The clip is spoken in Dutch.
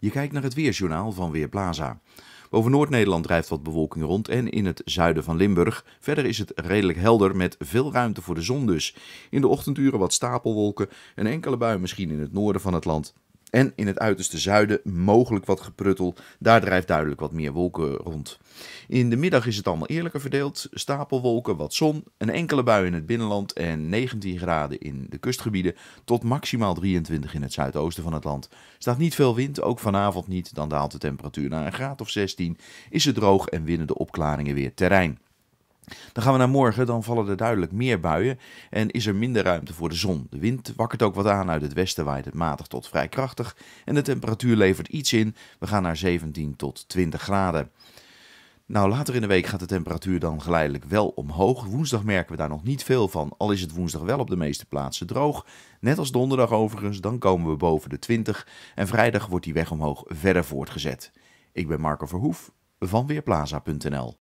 Je kijkt naar het weersjournaal van Weerplaza. Boven Noord-Nederland drijft wat bewolking rond en in het zuiden van Limburg. Verder is het redelijk helder met veel ruimte voor de zon dus. In de ochtenduren wat stapelwolken, en enkele buien misschien in het noorden van het land. En in het uiterste zuiden mogelijk wat gepruttel. Daar drijft duidelijk wat meer wolken rond. In de middag is het allemaal eerlijker verdeeld. Stapelwolken, wat zon, een enkele bui in het binnenland en 19 graden in de kustgebieden tot maximaal 23 in het zuidoosten van het land. Staat niet veel wind, ook vanavond niet. Dan daalt de temperatuur naar een graad of 16. Is het droog en winnen de opklaringen weer terrein. Dan gaan we naar morgen, dan vallen er duidelijk meer buien en is er minder ruimte voor de zon. De wind wakkert ook wat aan uit het westen, waait het matig tot vrij krachtig en de temperatuur levert iets in. We gaan naar 17 tot 20 graden. Nou, later in de week gaat de temperatuur dan geleidelijk wel omhoog. Woensdag merken we daar nog niet veel van, al is het woensdag wel op de meeste plaatsen droog. Net als donderdag overigens, dan komen we boven de 20 en vrijdag wordt die weg omhoog verder voortgezet. Ik ben Marco Verhoef van Weerplaza.nl.